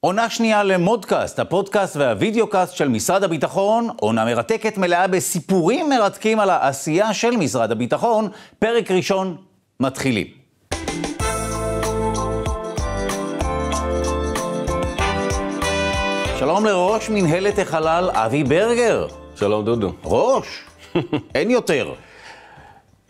עונה שנייה למודקאסט, הפודקאסט והווידאו-קאסט של משרד הביטחון, עונה מרתקת מלאה בסיפורים מרתקים על העשייה של משרד הביטחון, פרק ראשון, מתחילים. שלום לראש מנהלת החלל אבי ברגר. שלום דודו. ראש, אין יותר.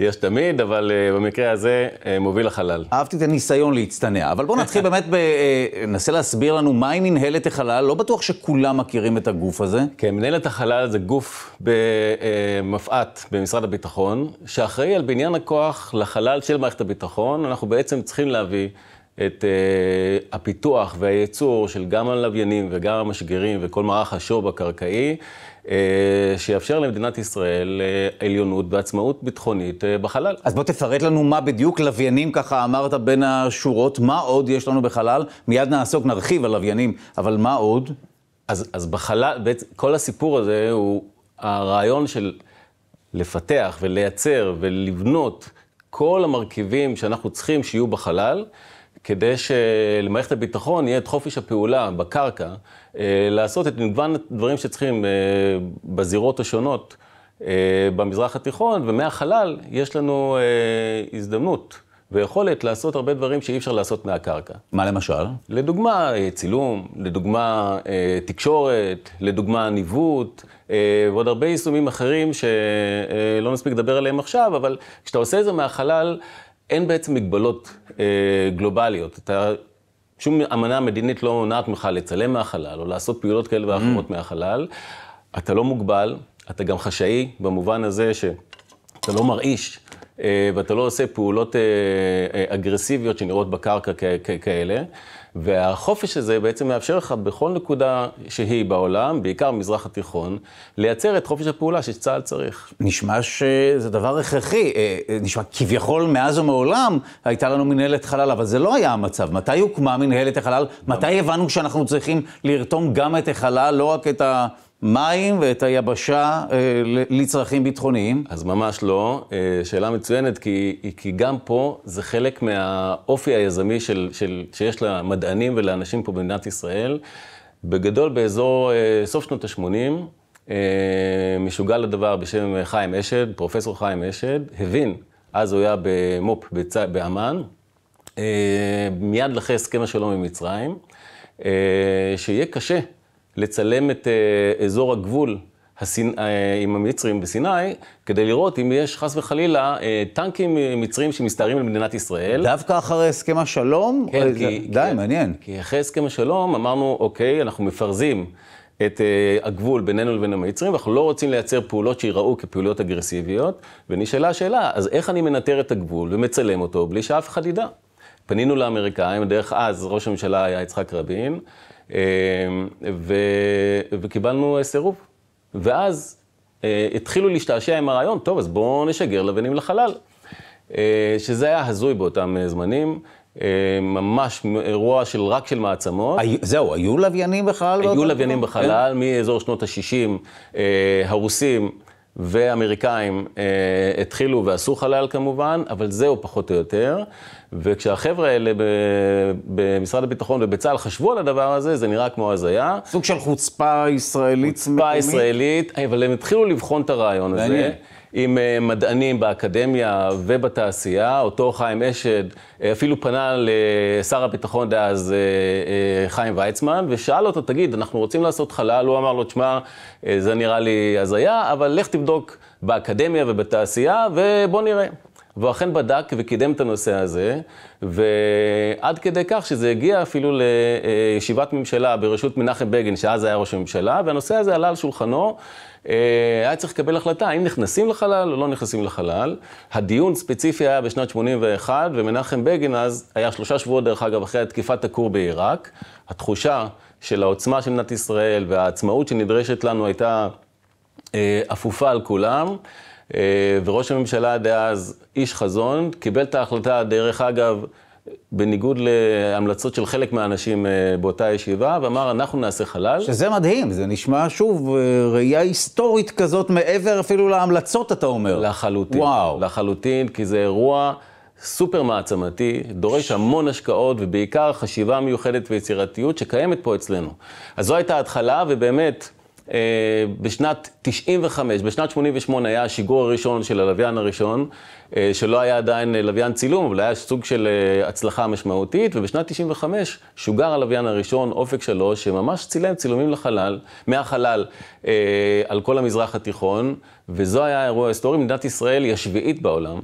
יש תמיד, אבל uh, במקרה הזה uh, מוביל החלל. אהבתי את הניסיון להצטנע, אבל בואו נתחיל באמת, ב... uh, ננסה להסביר לנו מהי מנהלת החלל, לא בטוח שכולם מכירים את הגוף הזה. כן, מנהלת החלל זה גוף במפא"ת במשרד הביטחון, שאחראי על בניין הכוח לחלל של מערכת הביטחון, אנחנו בעצם צריכים להביא... את uh, הפיתוח והייצור של גם הלוויינים וגם המשגרים וכל מערך השוב הקרקעי, uh, שיאפשר למדינת ישראל uh, עליונות ועצמאות ביטחונית uh, בחלל. אז בוא תפרט לנו מה בדיוק לוויינים, ככה אמרת בין השורות, מה עוד יש לנו בחלל? מיד נעסוק, נרחיב על לוויינים, אבל מה עוד? אז, אז בחלל, בעצם כל הסיפור הזה הוא הרעיון של לפתח ולייצר ולבנות כל המרכיבים שאנחנו צריכים שיהיו בחלל. כדי שלמערכת הביטחון יהיה את חופש הפעולה בקרקע, אה, לעשות את מגוון הדברים שצריכים אה, בזירות השונות אה, במזרח התיכון, ומהחלל יש לנו הזדמנות. ויכולת לעשות הרבה דברים שאי אפשר לעשות מהקרקע. מה למשל? לדוגמה, צילום, לדוגמה, תקשורת, לדוגמה, ניווט, ועוד הרבה יישומים אחרים שלא נספיק לדבר עליהם עכשיו, אבל כשאתה עושה את זה מהחלל, אין בעצם מגבלות אה, גלובליות. אתה, שום אמנה מדינית לא מונעת ממך לצלם מהחלל, או לעשות פעולות כאלה ואחרות mm. מהחלל. אתה לא מוגבל, אתה גם חשאי, במובן הזה שאתה לא מרעיש, אה, ואתה לא עושה פעולות אה, אה, אגרסיביות שנראות בקרקע כ- כ- כאלה. והחופש הזה בעצם מאפשר לך בכל נקודה שהיא בעולם, בעיקר במזרח התיכון, לייצר את חופש הפעולה שצה"ל צריך. נשמע שזה דבר הכרחי. אה, אה, נשמע כביכול מאז ומעולם הייתה לנו מנהלת חלל, אבל זה לא היה המצב. מתי הוקמה מנהלת החלל? נכון. מתי הבנו שאנחנו צריכים לרתום גם את החלל, לא רק את ה... מים ואת היבשה אה, לצרכים ביטחוניים? אז ממש לא. אה, שאלה מצוינת, כי, כי גם פה זה חלק מהאופי היזמי של, של, שיש למדענים ולאנשים פה במדינת ישראל. בגדול, באזור אה, סוף שנות ה-80, אה, משוגע לדבר בשם חיים אשד, פרופסור חיים אשד, הבין, אז הוא היה במו"פ בצ... באמ"ן, אה, מיד אחרי הסכם השלום עם מצרים, אה, שיהיה קשה לצלם את אה, אזור הגבול הסינ... אה, עם המצרים בסיני, כדי לראות אם יש חס וחלילה אה, טנקים מצרים שמסתערים על מדינת ישראל. דווקא אחרי הסכם השלום? כן, כי... די, כן. מעניין. כי אחרי הסכם השלום אמרנו, אוקיי, אנחנו מפרזים. את uh, הגבול בינינו לבין המצרים, ואנחנו לא רוצים לייצר פעולות שייראו כפעולות אגרסיביות. ונשאלה השאלה, אז איך אני מנטר את הגבול ומצלם אותו בלי שאף אחד ידע? פנינו לאמריקאים, דרך אז ראש הממשלה היה יצחק רבין, אמ, ו... וקיבלנו אה, סירוב. ואז אה, התחילו להשתעשע עם הרעיון, טוב, אז בואו נשגר לבנים לחלל. אה, שזה היה הזוי באותם זמנים. ממש אירוע של רק של מעצמות. היו, זהו, היו לוויינים בחלל? היו לוויינים כן. בחלל, מאזור שנות ה-60, הרוסים. ואמריקאים אה, התחילו ועשו חלל כמובן, אבל זהו פחות או יותר. וכשהחבר'ה האלה ב, במשרד הביטחון ובצה"ל חשבו על הדבר הזה, זה נראה כמו הזיה. סוג של חוצפה ישראלית. חוצפה מקומית. ישראלית, אבל הם התחילו לבחון את הרעיון הזה. עם אה, מדענים באקדמיה ובתעשייה. אותו חיים אשד אה, אפילו פנה לשר הביטחון דאז אה, חיים ויצמן, ושאל אותו, תגיד, אנחנו רוצים לעשות חלל? הוא אמר לו, תשמע, זה נראה לי הזיה, אבל לך תבדוק באקדמיה ובתעשייה, ובוא נראה. והוא אכן בדק וקידם את הנושא הזה, ועד כדי כך שזה הגיע אפילו לישיבת ממשלה בראשות מנחם בגין, שאז היה ראש הממשלה, והנושא הזה עלה על שולחנו, אה, היה צריך לקבל החלטה האם נכנסים לחלל או לא נכנסים לחלל. הדיון ספציפי היה בשנת 81, ומנחם בגין אז היה שלושה שבועות, דרך אגב, אחרי תקיפת הכור בעיראק. התחושה של העוצמה של מדינת ישראל והעצמאות שנדרשת לנו הייתה אה, אפופה על כולם. אה, וראש הממשלה דאז, איש חזון, קיבל את ההחלטה, דרך אגב, בניגוד להמלצות של חלק מהאנשים אה, באותה ישיבה, ואמר, אנחנו נעשה חלל. שזה מדהים, זה נשמע שוב אה, ראייה היסטורית כזאת, מעבר אפילו להמלצות, אתה אומר. לחלוטין. וואו. לחלוטין, כי זה אירוע סופר מעצמתי, דורש המון השקעות, ובעיקר חשיבה מיוחדת ויצירתיות שקיימת פה אצלנו. אז זו הייתה ההתחלה, ובאמת... אה, בשנת 95, בשנת 88 היה השיגור הראשון של הלוויין הראשון, אה, שלא היה עדיין אה, לוויין צילום, אבל היה סוג של הצלחה משמעותית, ובשנת 95 שוגר הלוויין הראשון, אופק 3, שממש צילם צילומים לחלל, מהחלל, על כל המזרח התיכון, וזו היה האירוע ההיסטורי. מדינת ישראל היא השביעית בעולם,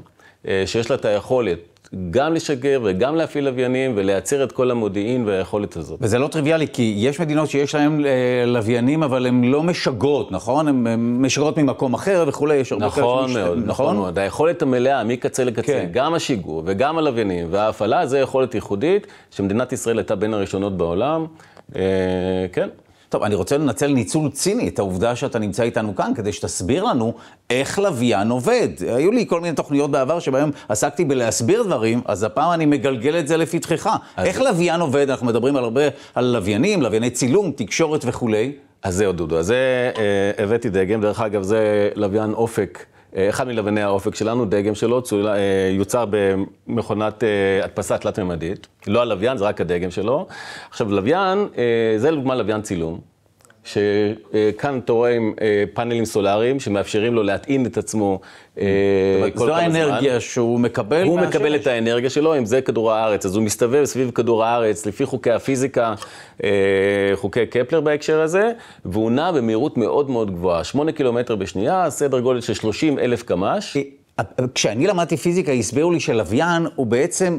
שיש לה את היכולת גם לשגר וגם להפעיל לוויינים ולייצר את כל המודיעין והיכולת הזאת. וזה לא טריוויאלי, כי יש מדינות שיש להן אה, לוויינים, אבל הן לא משגרות, נכון? הן משגרות ממקום אחר וכולי, יש הרבה כאלה נכון מאוד, נכון? נכון מאוד. היכולת המלאה, מקצה לקצה, כן. גם השיגור וגם הלוויינים וההפעלה, זו יכולת ייחודית, שמדינת ישראל הייתה בין הראשונות בעולם. אה, כן. טוב, אני רוצה לנצל ניצול ציני את העובדה שאתה נמצא איתנו כאן, כדי שתסביר לנו איך לוויין עובד. היו לי כל מיני תוכניות בעבר שבהן עסקתי בלהסביר דברים, אז הפעם אני מגלגל את זה לפתחך. אז... איך לוויין עובד? אנחנו מדברים על הרבה, על לוויינים, לווייני צילום, תקשורת וכולי. אז זהו, דודו. אז זה אה, הבאתי דגם. דרך אגב, זה לוויין אופק. אה, אחד מלבני האופק שלנו, דגם שלו, צול, אה, יוצר במכונת אה, הדפסה תלת-ממדית. לא הלוויין, זה רק הדגם שלו. עכשיו, לוויין, זה לדוגמה לוויין צילום. שכאן אתה רואה עם אה, פאנלים סולאריים שמאפשרים לו להטעין את עצמו אה, כל כמה זמן. זו האנרגיה שהוא מקבל? הוא מקבל את האנרגיה שלו, אם זה כדור הארץ. אז הוא מסתובב סביב כדור הארץ לפי חוקי הפיזיקה, אה, חוקי קפלר בהקשר הזה, והוא נע במהירות מאוד מאוד גבוהה. 8 קילומטר בשנייה, סדר גודל של 30 אלף קמ"ש. כשאני למדתי פיזיקה, הסבירו לי שלוויין הוא בעצם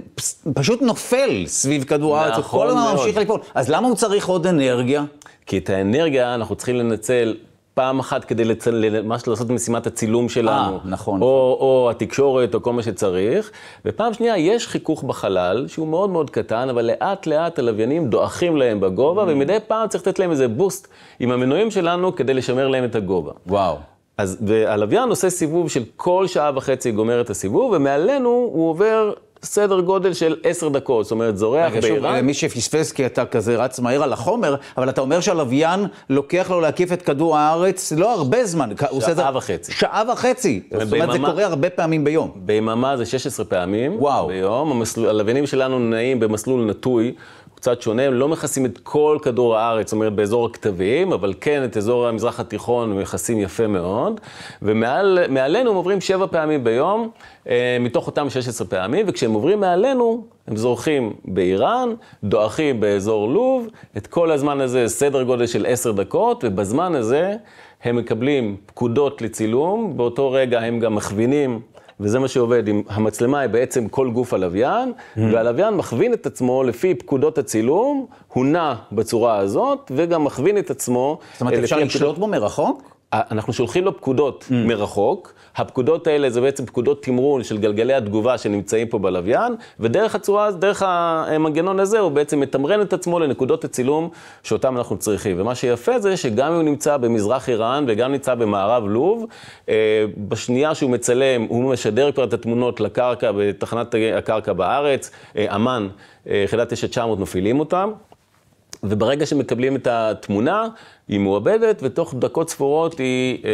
פשוט נופל סביב כדור הארץ, נכון הוא כל הזמן ממשיך ליפול. אז למה הוא צריך עוד אנרגיה? כי את האנרגיה אנחנו צריכים לנצל פעם אחת כדי לצל... למש... לעשות משימת הצילום שלנו. אה, נכון. או, או התקשורת, או כל מה שצריך. ופעם שנייה, יש חיכוך בחלל, שהוא מאוד מאוד קטן, אבל לאט-לאט הלוויינים דועכים להם בגובה, mm. ומדי פעם צריך לתת להם איזה בוסט עם המנועים שלנו כדי לשמר להם את הגובה. וואו. אז הלוויין עושה סיבוב של כל שעה וחצי גומר את הסיבוב, ומעלינו הוא עובר סדר גודל של עשר דקות, זאת אומרת, זורח בעירה. למי שפספס, כי אתה כזה רץ מהר על החומר, אבל אתה אומר שהלוויין לוקח לו להקיף את כדור הארץ לא הרבה זמן. שעה וחצי. שעה וחצי. זאת אומרת, ביממה... זה קורה הרבה פעמים ביום. ביממה זה 16 פעמים. וואו. ביום. הלוויינים שלנו נעים במסלול נטוי. קצת שונה, הם לא מכסים את כל כדור הארץ, זאת אומרת באזור הכתבים, אבל כן את אזור המזרח התיכון הם מכסים יפה מאוד, ומעלינו הם עוברים שבע פעמים ביום, אה, מתוך אותם 16 פעמים, וכשהם עוברים מעלינו, הם זורחים באיראן, דועכים באזור לוב, את כל הזמן הזה סדר גודל של עשר דקות, ובזמן הזה הם מקבלים פקודות לצילום, באותו רגע הם גם מכווינים וזה מה שעובד. עם, המצלמה היא בעצם כל גוף הלוויין, mm. והלוויין מכווין את עצמו לפי פקודות הצילום, הוא נע בצורה הזאת, וגם מכווין את עצמו. זאת אומרת, אה, אפשר לשלוט בו מרחוק? אה, אנחנו שולחים לו פקודות mm. מרחוק. הפקודות האלה זה בעצם פקודות תמרון של גלגלי התגובה שנמצאים פה בלוויין, ודרך הצורה, דרך המנגנון הזה הוא בעצם מתמרן את עצמו לנקודות הצילום שאותם אנחנו צריכים. ומה שיפה זה שגם אם הוא נמצא במזרח איראן וגם נמצא במערב לוב, אה, בשנייה שהוא מצלם הוא משדר כבר את התמונות לקרקע בתחנת הקרקע בארץ, אה, אמ"ן, אה, יחידת 9900 מפעילים אותם. וברגע שמקבלים את התמונה, היא מועבדת, ותוך דקות ספורות היא אה,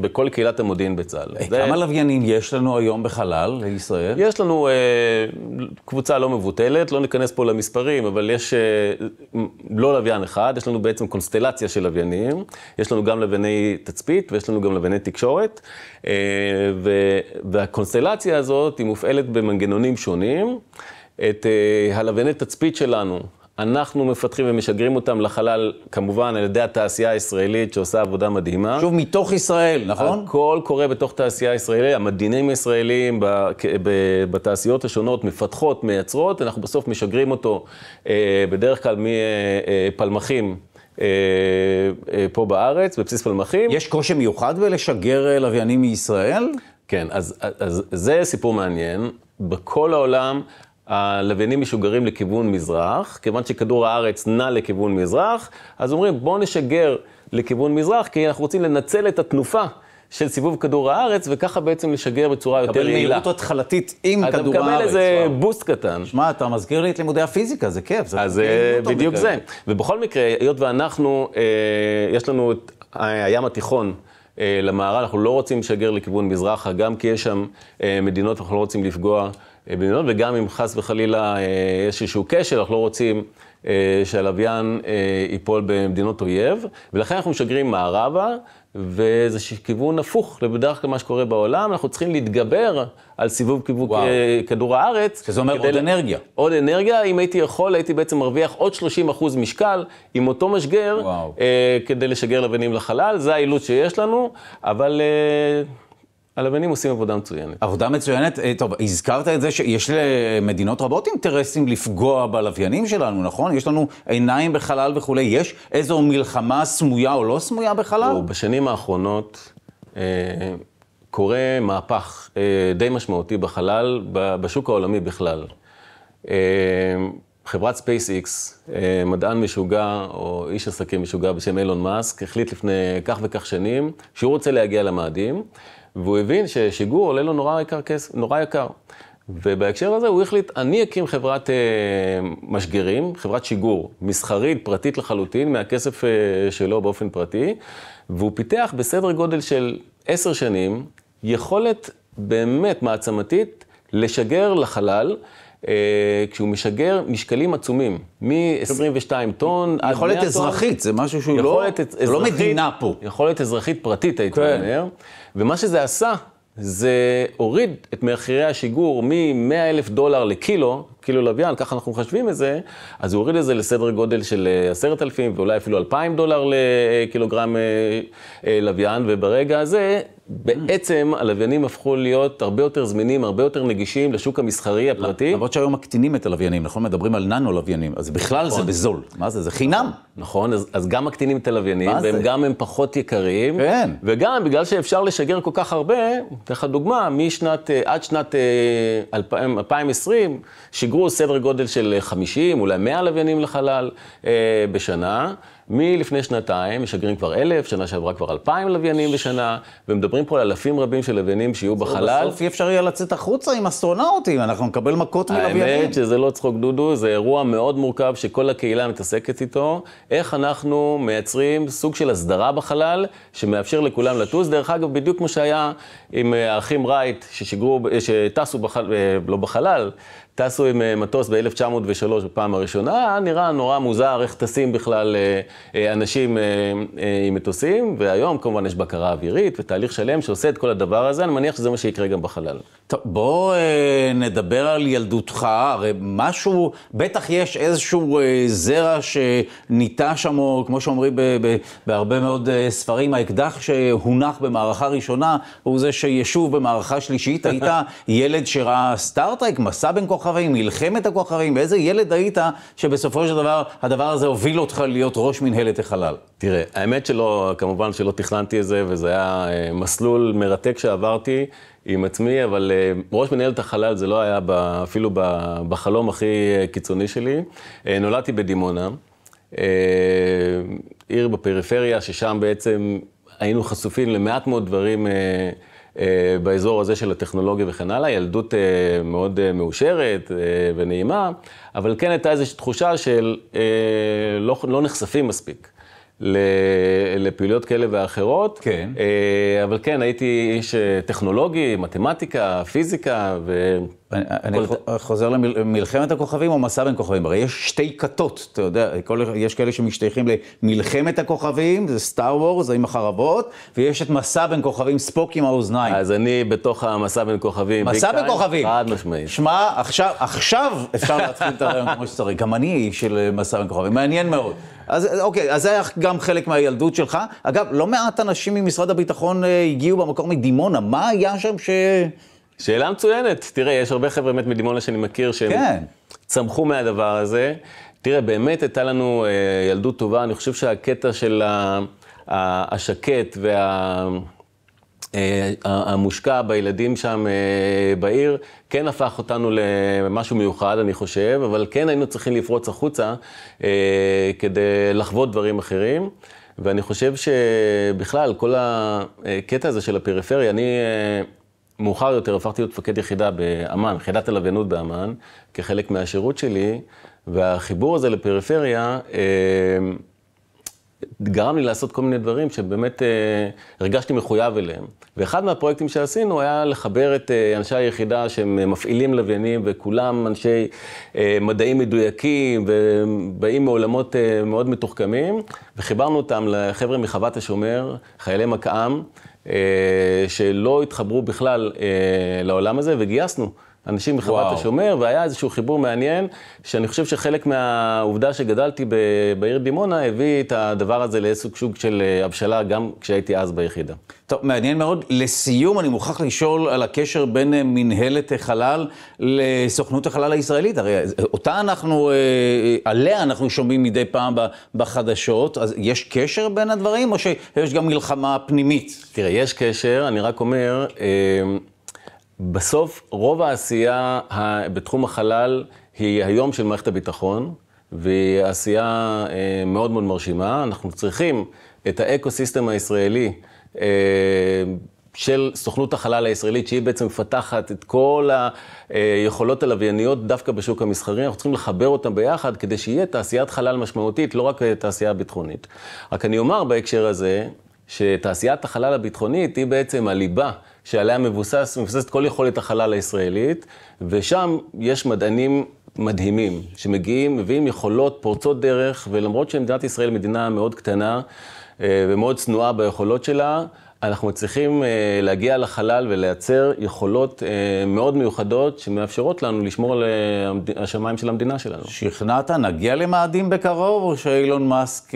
בכל קהילת המודיעין בצה"ל. אה, זה... כמה לוויינים יש לנו היום בחלל לישראל? יש לנו אה, קבוצה לא מבוטלת, לא ניכנס פה למספרים, אבל יש אה, לא לוויין אחד, יש לנו בעצם קונסטלציה של לוויינים. יש לנו גם לווייני תצפית ויש לנו גם לווייני תקשורת, אה, ו, והקונסטלציה הזאת היא מופעלת במנגנונים שונים. את אה, הלווייני תצפית שלנו, אנחנו מפתחים ומשגרים אותם לחלל, כמובן, על ידי התעשייה הישראלית שעושה עבודה מדהימה. שוב, מתוך ישראל, נכון? הכל קורה בתוך תעשייה ישראלית, המדינים הישראלים בתעשיות השונות מפתחות, מייצרות, אנחנו בסוף משגרים אותו אה, בדרך כלל מפלמחים. אה, אה, פה בארץ, בבסיס פלמחים. יש קושי מיוחד בלשגר לוויינים מישראל? כן, אז, אז זה סיפור מעניין. בכל העולם הלוויינים משוגרים לכיוון מזרח, כיוון שכדור הארץ נע לכיוון מזרח, אז אומרים בואו נשגר לכיוון מזרח, כי אנחנו רוצים לנצל את התנופה של סיבוב כדור הארץ, וככה בעצם לשגר בצורה יותר יעילה. קבל מהירות התחלתית עם כדור הארץ. אתה מקבל איזה וואו. בוסט קטן. שמע, אתה מזכיר לי את לימודי הפיזיקה, זה כיף. זה אז אה, בדיוק זה. ובכל מקרה, היות ואנחנו, אה, יש לנו את אה, הים התיכון. אה, למערב, אנחנו לא רוצים לשגר לכיוון מזרחה, גם כי יש שם אה, מדינות, אנחנו לא רוצים לפגוע אה, במדינות, וגם אם חס וחלילה אה, יש איזשהו כשל, אנחנו לא רוצים אה, שהלוויין ייפול במדינות אויב, ולכן אנחנו משגרים מערבה, וזה כיוון הפוך לבדרך כלל מה שקורה בעולם, אנחנו צריכים להתגבר על סיבוב כיוון כדור הארץ. שזה אומר עוד אנרגיה. עוד אנרגיה, אם הייתי יכול, הייתי בעצם מרוויח עוד 30 אחוז משקל עם אותו משגר, וואו. כדי לשגר לבנים לחלל, זה האילוץ שיש לנו, אבל... הלבנים עושים עבודה מצוינת. עבודה מצוינת? אה, טוב, הזכרת את זה שיש למדינות רבות אינטרסים לפגוע בלוויינים שלנו, נכון? יש לנו עיניים בחלל וכולי. יש איזו מלחמה סמויה או לא סמויה בחלל? בשנים האחרונות אה, קורה מהפך אה, די משמעותי בחלל, בשוק העולמי בכלל. אה, חברת ספייסיקס, אה, מדען משוגע או איש עסקים משוגע בשם אילון מאסק, החליט לפני כך וכך שנים שהוא רוצה להגיע למאדים. והוא הבין ששיגור עולה לו נורא יקר כסף, נורא יקר. ובהקשר הזה הוא החליט, אני אקים חברת אה, משגרים, חברת שיגור, מסחרית, פרטית לחלוטין, מהכסף אה, שלו באופן פרטי, והוא פיתח בסדר גודל של עשר שנים יכולת באמת מעצמתית לשגר לחלל אה, כשהוא משגר משקלים עצומים, מ-22 טון עד 100 טון. יכולת אזרחית, זה משהו שהוא לא, את, לא אזרחית, לא מדינה פה. יכולת אזרחית פרטית, הייתי כן. אומר. ומה שזה עשה, זה הוריד את מחירי השיגור מ-100 אלף דולר לקילו כאילו לוויין, ככה אנחנו מחשבים את זה, אז הוא הוריד את זה לסדר גודל של אה, עשרת אלפים ואולי אפילו אלפיים דולר לקילוגרם אה, אה, לוויין, וברגע הזה בעצם הלוויינים הפכו להיות הרבה יותר זמינים, הרבה יותר נגישים לשוק המסחרי לא, הפרטי. למרות שהיום מקטינים את הלוויינים, נכון? מדברים על ננו לוויינים, אז בכלל נכון. זה בזול. מה זה? זה חינם. נכון, אז, אז גם מקטינים את הלוויינים, והם זה? גם הם פחות יקרים. כן. וגם בגלל שאפשר לשגר כל כך הרבה, אתן לך דוגמה, משנת, עד שנת 2020, שיגרו סדר גודל של 50, אה, אולי 100 לוויינים לחלל אה, בשנה. מלפני שנתיים משגרים כבר אלף, שנה שעברה כבר אלפיים לוויינים בשנה, ומדברים פה על אלפים רבים של לוויינים שיהיו בחלל. בסוף אי אפשר יהיה לצאת החוצה עם אסטרונאוטים, אנחנו נקבל מכות מלוויינים. האמת שזה לא צחוק דודו, זה אירוע מאוד מורכב שכל הקהילה מתעסקת איתו. איך אנחנו מייצרים סוג של הסדרה בחלל, שמאפשר לכולם לטוס. דרך אגב, בדיוק כמו שהיה עם אה, האחים רייט, ששיגרו, אה, שטסו, בחל, לא בחלל, טסו עם אה, מטוס ב-1903 בפעם הראשונה, היה נראה נורא מוזר איך טסים בכלל אה, אה, אנשים עם מטוסים, והיום כמובן יש בקרה אווירית ותהליך שלם שעושה את כל הדבר הזה, אני מניח שזה מה שיקרה גם בחלל. טוב, בוא נדבר על ילדותך, הרי משהו, בטח יש איזשהו זרע שניטה שם, או כמו שאומרים בהרבה מאוד ספרים, האקדח שהונח במערכה ראשונה, הוא זה שישוב במערכה שלישית. היית ילד שראה סטארט-טרק, מסע בין כוח. הכוכבים, מלחמת הכוכבים, ואיזה ילד היית שבסופו של דבר הדבר הזה הוביל אותך להיות ראש מנהלת החלל? תראה, האמת שלא, כמובן שלא תכננתי את זה, וזה היה אה, מסלול מרתק שעברתי עם עצמי, אבל אה, ראש מנהלת החלל זה לא היה אפילו בחלום הכי אה, קיצוני שלי. נולדתי בדימונה. עיר בפריפריה, ששם בעצם היינו חשופים למעט מאוד דברים אה, באזור הזה של הטכנולוגיה וכן הלאה, ילדות אה, מאוד אה, מאושרת ונעימה, אבל כן הייתה איזושהי תחושה של לא, לא נחשפים מספיק. לפעילויות כאלה ואחרות. כן. אבל כן, הייתי איש טכנולוגי, מתמטיקה, פיזיקה, ו... אני כל... חוזר למלחמת הכוכבים או מסע בין כוכבים? הרי יש שתי כתות, אתה יודע, כל, יש כאלה שמשתייכים למלחמת הכוכבים, זה סטאר וורס, זה עם החרבות, ויש את מסע בין כוכבים, ספוק עם האוזניים. אז אני בתוך המסע בין כוכבים. מסע בין כוכבים. חד משמעית. שמע, עכשיו, עכשיו אפשר להתחיל את הרעיון כמו שצריך. גם אני של מסע בין כוכבים, מעניין מאוד. אז אוקיי, אז זה היה גם חלק מהילדות שלך. אגב, לא מעט אנשים ממשרד הביטחון אה, הגיעו במקור מדימונה, מה היה שם ש... שאלה מצוינת. תראה, יש הרבה חבר'ה באמת מדימונה שאני מכיר, שהם כן. צמחו מהדבר הזה. תראה, באמת הייתה לנו אה, ילדות טובה. אני חושב שהקטע של ה, ה, השקט וה... אה, המושקע בילדים שם אה, בעיר, כן הפך אותנו למשהו מיוחד, אני חושב, אבל כן היינו צריכים לפרוץ החוצה אה, כדי לחוות דברים אחרים. ואני חושב שבכלל, כל הקטע הזה של הפריפריה, אני... מאוחר יותר הפכתי להיות מפקד יחידה באמ"ן, יחידת הלוויינות באמ"ן, כחלק מהשירות שלי, והחיבור הזה לפריפריה אה, גרם לי לעשות כל מיני דברים שבאמת אה, הרגשתי מחויב אליהם. ואחד מהפרויקטים שעשינו היה לחבר את אה, אנשי היחידה שהם מפעילים לוויינים, וכולם אנשי אה, מדעים מדויקים, ובאים מעולמות אה, מאוד מתוחכמים, וחיברנו אותם לחבר'ה מחוות השומר, חיילי מקא"ם. אה, שלא התחברו בכלל אה, לעולם הזה, וגייסנו. אנשים מחוות השומר, והיה איזשהו חיבור מעניין, שאני חושב שחלק מהעובדה שגדלתי ב, בעיר דימונה, הביא את הדבר הזה לעיסוק שוק של אה, הבשלה, גם כשהייתי אז ביחידה. טוב, מעניין מאוד. לסיום, אני מוכרח לשאול על הקשר בין אה, מנהלת חלל לסוכנות החלל הישראלית. הרי אה, אותה אנחנו, עליה אנחנו שומעים מדי פעם בחדשות, אז יש קשר בין הדברים, או שיש גם מלחמה פנימית? תראה, יש קשר, אני רק אומר... בסוף, רוב העשייה בתחום החלל היא היום של מערכת הביטחון, והיא עשייה אה, מאוד מאוד מרשימה. אנחנו צריכים את האקו-סיסטם הישראלי אה, של סוכנות החלל הישראלית, שהיא בעצם מפתחת את כל היכולות אה, הלווייניות דווקא בשוק המסחרי. אנחנו צריכים לחבר אותם ביחד כדי שיהיה תעשיית חלל משמעותית, לא רק תעשייה ביטחונית. רק אני אומר בהקשר הזה, שתעשיית החלל הביטחונית היא בעצם הליבה שעליה מבוסס, מבוססת כל יכולת החלל הישראלית, ושם יש מדענים מדהימים, שמגיעים, מביאים יכולות פורצות דרך, ולמרות שמדינת ישראל מדינה מאוד קטנה אה, ומאוד צנועה ביכולות שלה, אנחנו מצליחים אה, להגיע לחלל ולייצר יכולות אה, מאוד מיוחדות שמאפשרות לנו לשמור על אה, השמיים של המדינה שלנו. שכנעת, נגיע למאדים בקרוב, או שאילון מאסק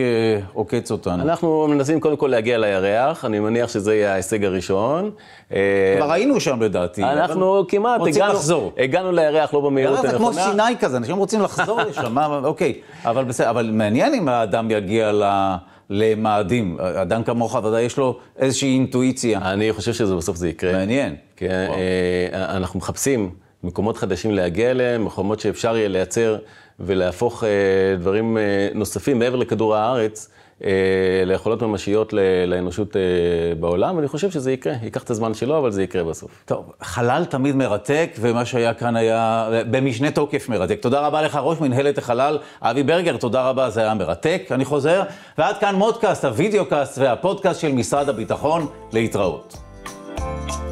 עוקץ אותנו? אנחנו מנסים קודם כל להגיע לירח, אני מניח שזה יהיה ההישג הראשון. כבר היינו שם לדעתי. אנחנו כמעט הגענו, הגענו לירח לא במהירות הנכונה. זה כמו סיני כזה, אנשים רוצים לחזור לשם, אוקיי. אבל בסדר, אבל מעניין אם האדם יגיע ל... לה... למאדים. אדם כמוך, ודאי יש לו איזושהי אינטואיציה. אני חושב שבסוף זה יקרה. מעניין. כן, אה, אנחנו מחפשים מקומות חדשים להגיע אליהם, מקומות שאפשר יהיה לייצר ולהפוך אה, דברים אה, נוספים מעבר לכדור הארץ. אה, ליכולות ממשיות לאנושות אה, בעולם, ואני חושב שזה יקרה, ייקח את הזמן שלו, אבל זה יקרה בסוף. טוב, חלל תמיד מרתק, ומה שהיה כאן היה במשנה תוקף מרתק. תודה רבה לך, ראש מנהלת החלל, אבי ברגר, תודה רבה, זה היה מרתק, אני חוזר. ועד כאן מודקאסט, הווידאו קאסט והפודקאסט של משרד הביטחון, להתראות. thank you